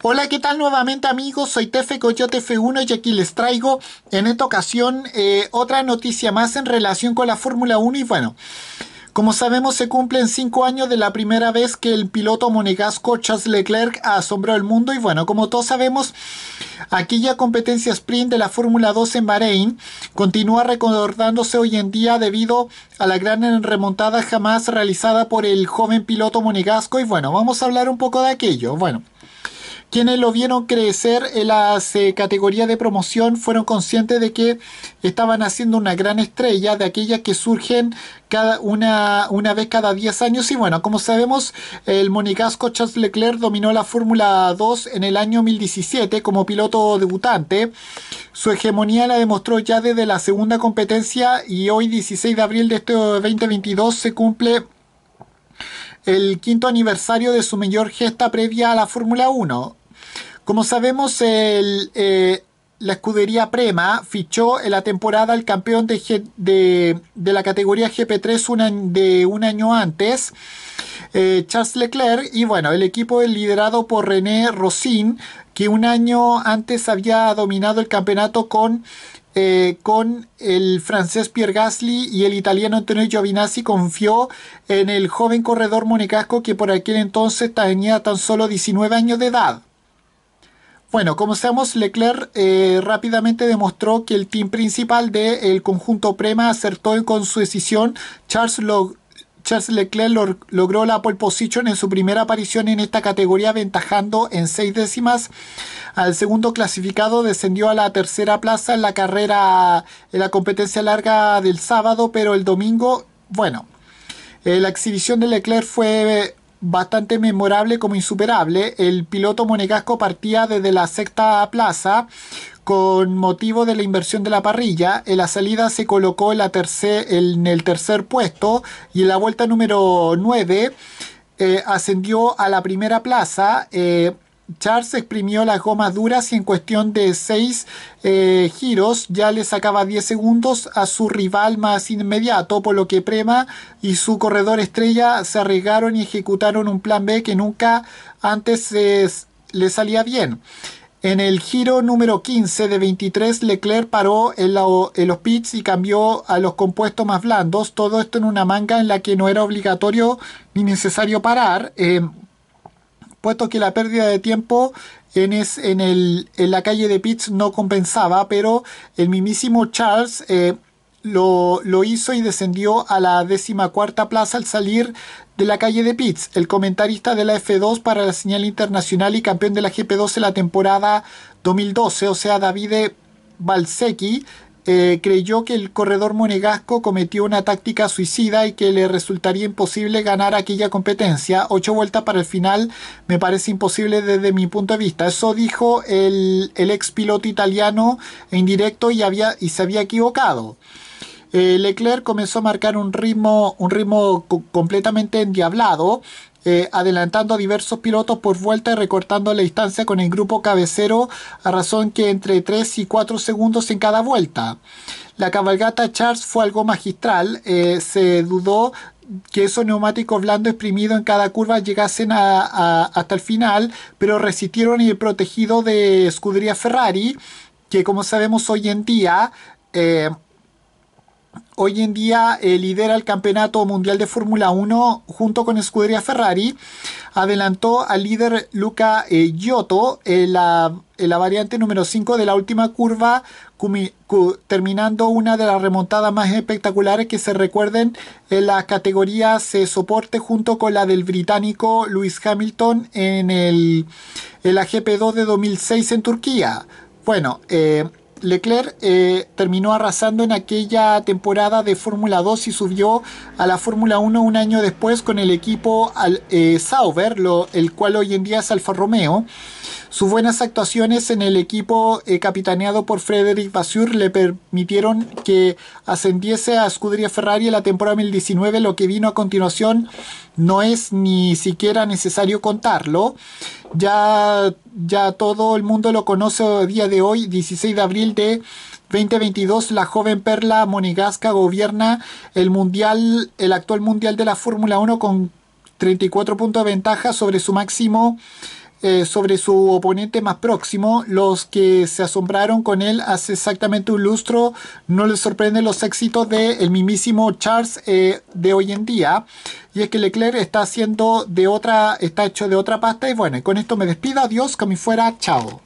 Hola, ¿qué tal nuevamente amigos? Soy Tefe Coyote F1 y aquí les traigo en esta ocasión eh, otra noticia más en relación con la Fórmula 1 y bueno... Como sabemos, se cumplen 5 años de la primera vez que el piloto monegasco Charles Leclerc asombró el mundo. Y bueno, como todos sabemos, aquella competencia sprint de la Fórmula 2 en Bahrein continúa recordándose hoy en día debido a la gran remontada jamás realizada por el joven piloto monegasco. Y bueno, vamos a hablar un poco de aquello. Bueno quienes lo vieron crecer en las eh, categorías de promoción fueron conscientes de que estaban haciendo una gran estrella, de aquellas que surgen cada una, una vez cada 10 años. Y bueno, como sabemos, el monegasco Charles Leclerc dominó la Fórmula 2 en el año 2017 como piloto debutante. Su hegemonía la demostró ya desde la segunda competencia y hoy 16 de abril de este 2022 se cumple el quinto aniversario de su mayor gesta previa a la Fórmula 1. Como sabemos, eh, la escudería Prema fichó en la temporada el campeón de, de, la categoría GP3 de un año antes, eh, Charles Leclerc, y bueno, el equipo liderado por René Rossin, que un año antes había dominado el campeonato con eh, con el francés Pierre Gasly y el italiano Antonio Giovinazzi confió en el joven corredor monegasco que por aquel entonces tenía tan solo 19 años de edad. Bueno, como sabemos, Leclerc eh, rápidamente demostró que el team principal del conjunto Prema acertó con su decisión. Charles, Leclerc logró la pole position en su primera aparición en esta categoría, ventajando en seis décimas al segundo clasificado. Descendió a la tercera plaza en la carrera, en la competencia larga del sábado, pero el domingo, bueno, eh, la exhibición de Leclerc fue bastante memorable como insuperable. El piloto monegasco partía desde la sexta plaza con motivo de la inversión de la parrilla. En la salida se colocó en, la en el tercer puesto y en la vuelta número 9 eh, ascendió a la primera plaza. Eh, Charles exprimió las gomas duras y en cuestión de seis eh, giros ya le sacaba 10 segundos a su rival más inmediato, por lo que Prema y su corredor estrella se arriesgaron y ejecutaron un plan B que nunca antes le salía bien. En el giro número 15 de 23, Leclerc paró en, los pits y cambió a los compuestos más blandos. Todo esto en una manga en la que no era obligatorio ni necesario parar. Eh, puesto que la pérdida de tiempo en, en, la calle de Pitts no compensaba, pero el mismísimo Charles eh, lo, hizo y descendió a la cuarta plaza al salir de la calle de Pitts. El comentarista de la F2 para la señal internacional y campeón de la gp en la temporada 2012, o sea, Davide Balsecki. Este, creyó que el corredor monegasco cometió una táctica suicida y que le resultaría imposible ganar aquella competencia. Ocho vueltas para el final me parece imposible desde mi punto de vista. Eso dijo el, el ex piloto italiano en directo y, había, y se había equivocado. Eh, Leclerc comenzó a marcar un ritmo, un ritmo completamente endiablado, eh, adelantando a diversos pilotos por vuelta y recortando la distancia con el grupo cabecero a razón que entre 3 y 4 segundos en cada vuelta. La cabalgata Charles fue algo magistral, eh, se dudó que esos neumáticos blandos exprimidos en cada curva llegasen hasta el final, pero resistieron y el protegido de escudería Ferrari, que como sabemos hoy en día hoy en día eh, lidera el Campeonato Mundial de Fórmula 1 junto con Escudería Ferrari. Adelantó al líder Luca eh, Giotto en eh, la, variante número 5 de la última curva, terminando una de las remontadas más espectaculares que se recuerden en la categoría Se soporte junto con la del británico Lewis Hamilton en, el, en la GP2 de 2006 en Turquía. Bueno, eh, Leclerc eh, terminó arrasando en aquella temporada de Fórmula 2 y subió a la Fórmula 1 un año después con el equipo al, eh, Sauber, el cual hoy en día es Alfa Romeo. Sus buenas actuaciones en el equipo eh, capitaneado por Frederic Basur le permitieron que ascendiese a Scuderia Ferrari en la temporada 2019, lo que vino a continuación no es ni siquiera necesario contarlo. Ya, ya todo el mundo lo conoce a día de hoy, 16 de abril de 2022 la joven perla monegasca gobierna el mundial, el actual mundial de la Fórmula 1 con 34 puntos de ventaja sobre su máximo eh, sobre su oponente más próximo. Los que se asombraron con él hace exactamente un lustro no les sorprende los éxitos del el mismísimo Charles eh, de hoy en día. Y es que Leclerc está haciendo de otra, está hecho de otra pasta. Y bueno, con esto me despido. Adiós, que me fuera. Chao.